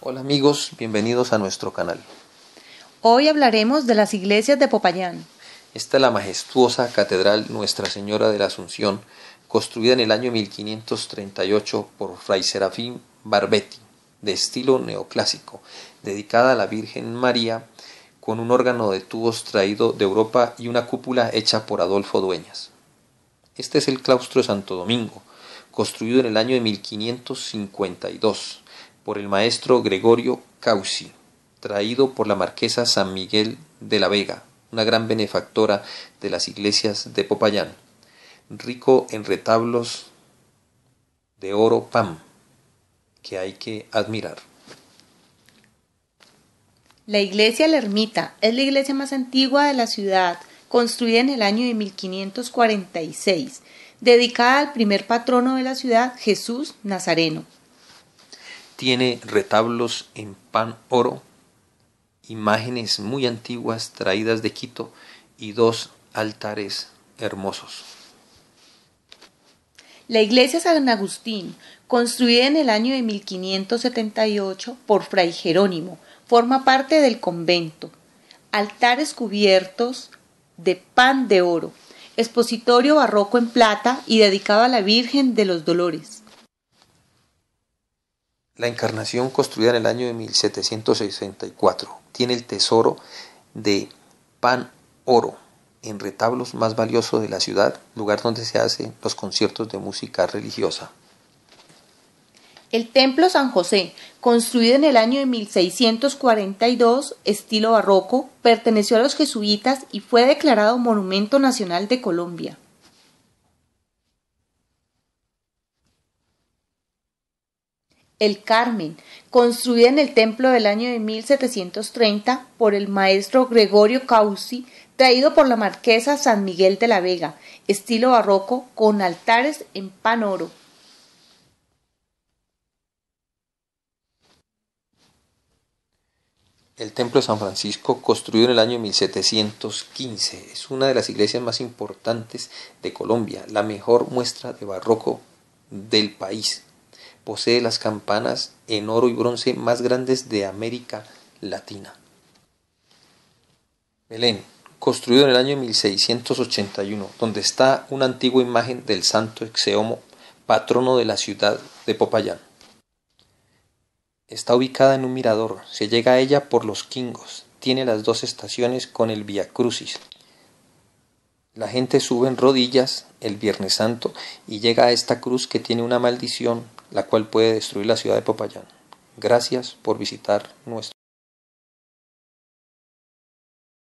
Hola amigos, bienvenidos a nuestro canal. Hoy hablaremos de las iglesias de Popayán. Esta es la majestuosa catedral Nuestra Señora de la Asunción, construida en el año 1538 por Fray Serafín Barbetti, de estilo neoclásico, dedicada a la Virgen María, con un órgano de tubos traído de Europa y una cúpula hecha por Adolfo Dueñas. Este es el claustro de Santo Domingo, construido en el año de 1552 por el maestro Gregorio Cauci, traído por la marquesa San Miguel de la Vega, una gran benefactora de las iglesias de Popayán, rico en retablos de oro pam, que hay que admirar. La iglesia La Ermita es la iglesia más antigua de la ciudad, construida en el año de 1546, dedicada al primer patrono de la ciudad, Jesús Nazareno tiene retablos en pan oro, imágenes muy antiguas traídas de Quito y dos altares hermosos. La iglesia San Agustín, construida en el año de 1578 por Fray Jerónimo, forma parte del convento. Altares cubiertos de pan de oro, expositorio barroco en plata y dedicado a la Virgen de los Dolores. La encarnación, construida en el año de 1764, tiene el tesoro de pan oro en retablos más valiosos de la ciudad, lugar donde se hacen los conciertos de música religiosa. El Templo San José, construido en el año de 1642, estilo barroco, perteneció a los jesuitas y fue declarado Monumento Nacional de Colombia. El Carmen, construida en el templo del año de 1730 por el maestro Gregorio Causi, traído por la marquesa San Miguel de la Vega, estilo barroco con altares en pan oro. El Templo de San Francisco, construido en el año 1715, es una de las iglesias más importantes de Colombia, la mejor muestra de barroco del país posee las campanas en oro y bronce más grandes de América Latina. Belén, construido en el año 1681, donde está una antigua imagen del santo Exeomo, patrono de la ciudad de Popayán. Está ubicada en un mirador, se llega a ella por los Quingos, tiene las dos estaciones con el Via Crucis. La gente sube en rodillas el Viernes Santo y llega a esta cruz que tiene una maldición la cual puede destruir la ciudad de Popayán. Gracias por visitar nuestro